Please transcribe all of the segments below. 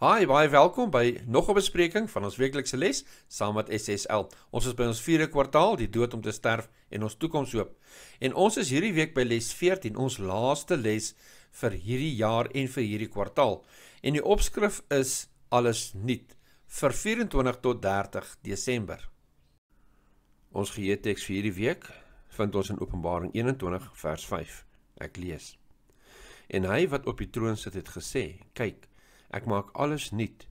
Hi, baie welkom by nog 'n bespreking van ons weeklikse les saam met SSL. Ons is by ons 4de kwartaal, die dood om te sterf en ons toekoms hoop. En ons is hierdie week by les 14, ons laaste les vir hierdie jaar en vir hierdie kwartaal. En die opskrif is alles nuut vir 24 tot 30 Desember. Ons geheeteks vir hierdie week vind ons in Openbaring 21 vers 5. Ek lees. En hy wat op die troon sit het gesê: "Kyk, Ek maak alles nuut.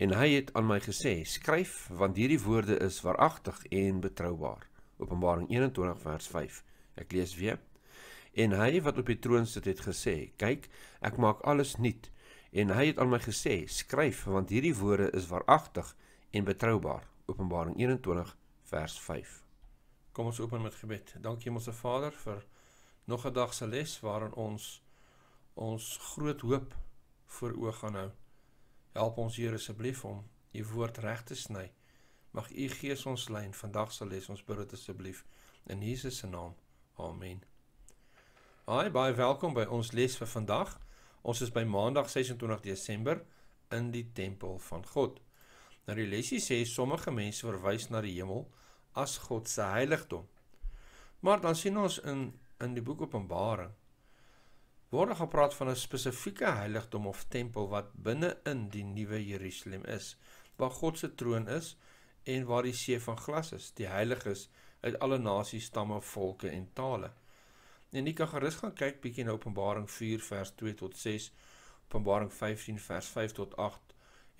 En hy het aan my gesê: "Skryf, want hierdie woorde is waaragtig en betroubaar." Openbaring 21 vers 5. Ek lees weer. En hy wat op die troon sit het gesê: "Kyk, ek maak alles nuut." En hy het aan my gesê: "Skryf, want hierdie woorde is waaragtig en betroubaar." Openbaring 21 vers 5. Kom ons open met gebed. Dankie mos, Vader, vir nog 'n dag se les waarin ons ons groot hoop voor oog gaan hou. Help ons Here asseblief om u woord reg te sny. Mag u Gees ons lei vandag sal les ons bid asseblief in Jesus se naam. Amen. Hi, baie welkom by ons les vir vandag. Ons is by Maandag 26 Desember in die tempel van God. Nou die lesie sê sommige mense verwys na die hemel as God se heiligdom. Maar dan sien ons in in die boek Openbaring word daar er gepraat van 'n spesifieke heiligdom of tempel wat binne-in die nuwe Jerusalem is, waar God se troon is en waar die see van glas is, die heiliges uit alle nasies, stamme, volke en tale. En jy kan gerus gaan kyk bietjie na Openbaring 4 vers 2 tot 6, Openbaring 15 vers 5 tot 8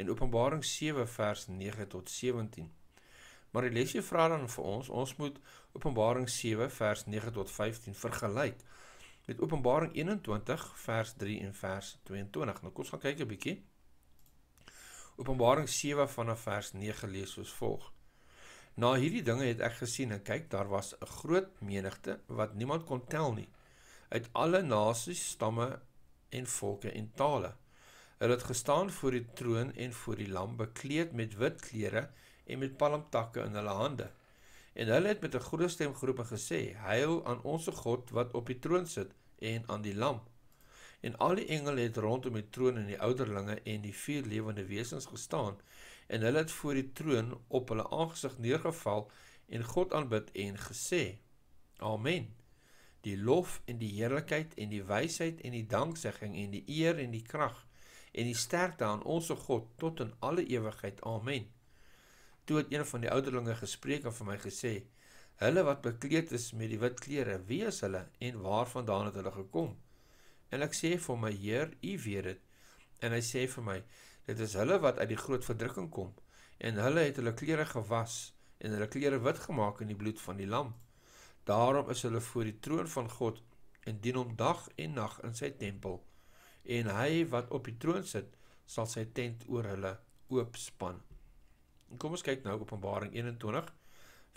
en Openbaring 7 vers 9 tot 17. Maar die lesie vra dan vir ons, ons moet Openbaring 7 vers 9 tot 15 vergelyk met Openbaring 21 vers 3 en vers 22. Nou kom ons gaan kyk 'n bietjie. Openbaring 7 vanaf vers 9 lees soos volg. Na hierdie dinge het ek gesien en kyk daar was 'n groot menigte wat niemand kon tel nie uit alle nasies, stamme en volke en tale. Hulle het gestaan voor die troon en voor die lam bekleed met wit klere en met palmtakke in hulle hande. En hulle het met 'n groot stem geroep en gesê: "Heil aan ons God wat op die troon sit en aan die Lam." En al die engele het rondom die troon en die ouderlinge en die vier lewende wesens gestaan en hulle het voor die troon op hulle aangesig neergeval en God aanbid en gesê: "Amen." Die lof en die heerlikheid en die wysheid en die danksegging en die eer en die krag en die sterkte aan onsse God tot in alle ewigheid. Amen. Toe het een van die ouderlinge gespreek en vir my gesê: "Hulle wat bekleed is met die wit klere, wie is hulle en waarvandaan het hulle gekom?" En ek sê vir my: "Heer, U weet dit." En hy sê vir my: "Dit is hulle wat uit die groot verdrukking kom en hulle het hulle klere gewas en hulle klere wit gemaak in die bloed van die lam. Daarom is hulle voor die troon van God en dien hom dag en nag in sy tempel. En hy wat op die troon sit, sal sy tent oor hulle oopspan." En kom ons kyk nou Openbaring 21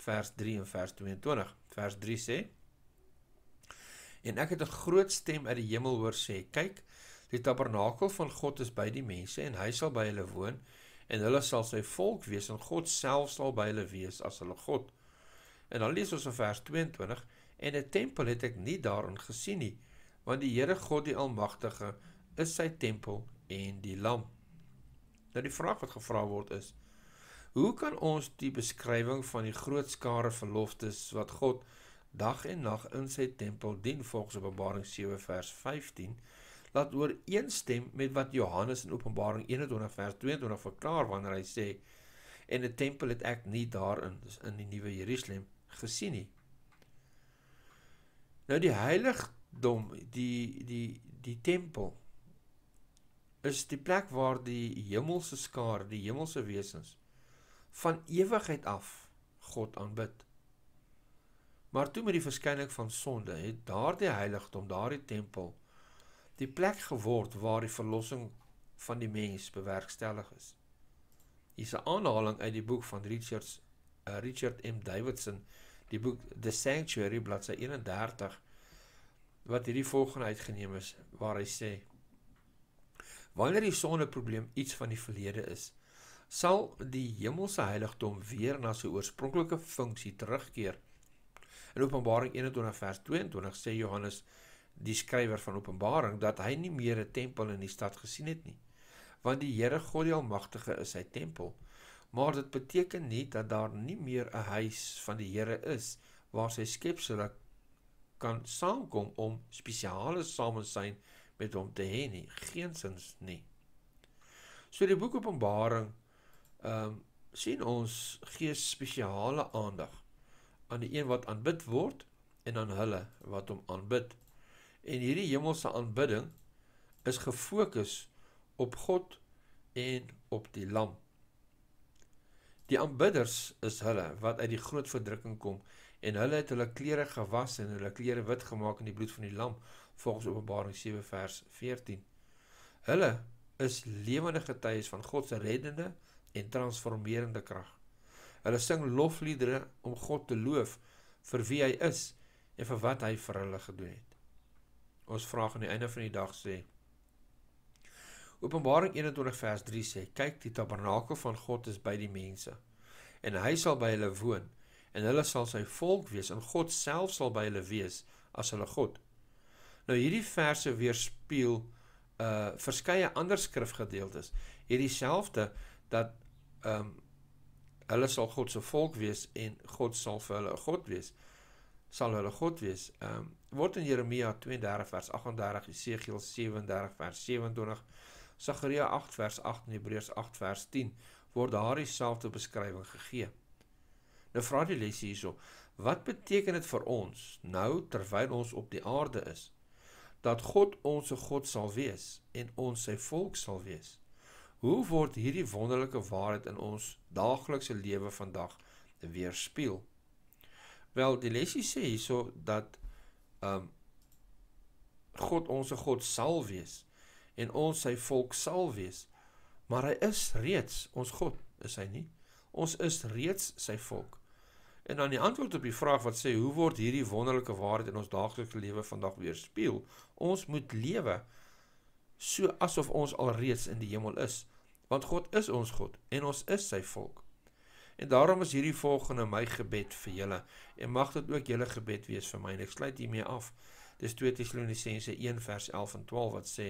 vers 3 en vers 22. Vers 3 sê: En ek het 'n groot stem uit die hemel hoor sê: "Kyk, die tabernakel van God is by die mense en hy sal by hulle woon en hulle sal sy volk wees en God self sal by hulle wees as hulle God." En dan lees ons in vers 22: "En 'n tempel het ek nie daarin gesien nie, want die Here God die Almagtige is sy tempel en die Lam." Nou die vraag wat gevra word is: Hoe kan ons die beskrywing van die groot skare verloftes wat God dag en nag in sy tempel dien volgens Openbaring 7 vers 15 laat ooreenstem met wat Johannes in Openbaring 21 vers 22 verklaar wanneer hy sê en 'n tempel het ek nie daarin dus in die nuwe Jerusalem gesien nie. Nou die heiligdom, die die die tempel is die plek waar die hemelse skare, die hemelse wesens van ewigheid af God aanbid. Maar toe met die verskynning van sonde het daardie heiligdom, daardie tempel, die plek geword waar die verlossing van die mens bewerkstellig is. Hier is 'n aanhaling uit die boek van Richards, uh, Richard M. Davidson, die boek The Sanctuary bladsy 31 wat hierdie volgende uitgeneem is waar hy sê: Wanneer die sonde probleem iets van die verlede is, sal die hemelse heiligdom weer na sy oorspronklike funksie terugkeer. In Openbaring 21 vers 22 sê Johannes die skrywer van Openbaring dat hy nie meer 'n tempel in die stad gesien het nie, want die Here God die Almagtige is sy tempel. Maar dit beteken nie dat daar nie meer 'n huis van die Here is waar sy skepsule kan saamkom om spesiale samesyn met hom te hê nie, geensins nie. So die boek Openbaring ehm um, sien ons gee spesiale aandag aan die een wat aanbid word en aan hulle wat hom aanbid. En hierdie hemelse aanbidding is gefokus op God en op die Lam. Die aanbidders is hulle wat uit die groot verdrukking kom en hulle het hulle klere gewas en hulle klere wit gemaak in die bloed van die Lam volgens Openbaring 7 vers 14. Hulle is lewende getuies van God se reddende en transformerende krag. Hulle sing lofliedere om God te loof vir wie hy is en vir wat hy vir hulle gedoen het. Ons vra aan die einde van die dag sê Openbaring 21 vers 3 sê: "Kyk, die tabernakel van God is by die mense, en hy sal by hulle woon, en hulle sal sy volk wees, en God self sal by hulle wees as hulle God." Nou hierdie verse weerspieël 'n uh, verskeie ander skrifgedeeltes. Hierdieselfde dat ehm um, hulle sal God se volk wees en God sal vir hulle 'n God wees. Sal hulle God wees. Ehm um, word in Jeremia 32 vers 38, Jesegiel 37 vers 27, Sagaria 8 vers 8 en Hebreërs 8 vers 10 word daardie selfde beskrywing gegee. Nou vra die lesie hierso, wat beteken dit vir ons nou terwyl ons op die aarde is? dat God ons se God sal wees en ons sy volk sal wees. Hoe word hierdie wonderlike waarheid in ons daaglikse lewe vandag weerspieël? Wel, die lesie sê hierso dat ehm um, God ons se God sal wees en ons sy volk sal wees. Maar hy is reeds ons God, is hy nie? Ons is reeds sy volk. En dan die antwoord op die vraag wat sê hoe word hierdie wonderlike waarheid in ons daaglikse lewe vandag weerspieël? Ons moet lewe so asof ons alreeds in die hemel is, want God is ons God en ons is sy volk. En daarom is hierdie volgende my gebed vir julle en mag dit ook julle gebed wees vir my en ek sluit hiermee af. Dis 2 Tessalonisense 1 vers 11 en 12 wat sê: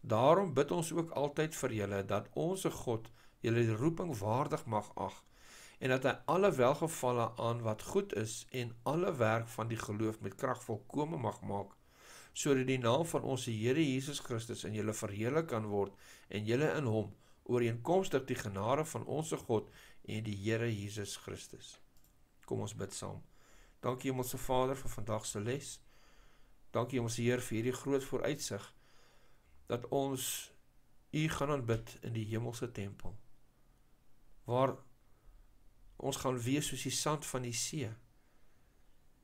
Daarom bid ons ook altyd vir julle dat ons God julle roeping waardig mag ag en dat hy alle welgevalle aan wat goed is en alle werk van die geloof met krag volkome mag maak sodat die naam van ons Here Jesus Christus in julle verheerlik kan word en julle in hom ooreenkomstig die genade van ons God en die Here Jesus Christus. Kom ons bid saam. Dankie Hemelse Vader vir vandag se les. Dankie Hemelse Heer vir hierdie groot vooruitsig dat ons U gaan aanbid in die hemelse tempel. Waar ons gaan wees soos die sand van die see.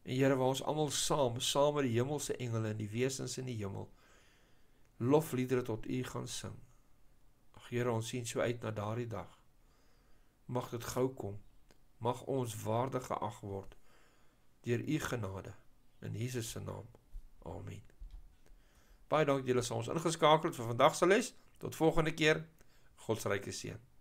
En Here, waar ons almal saam, saam met die hemelse engele en die wesens in die hemel lofliedere tot U gaan sing. Ag Here, ons sien so uit na daardie dag. Mag dit gou kom. Mag ons waardig geag word deur U genade in Jesus se naam. Amen. Baie dankie dat julle ons ingeskakel het vir vandag se les. Tot volgende keer. God se ryke seën.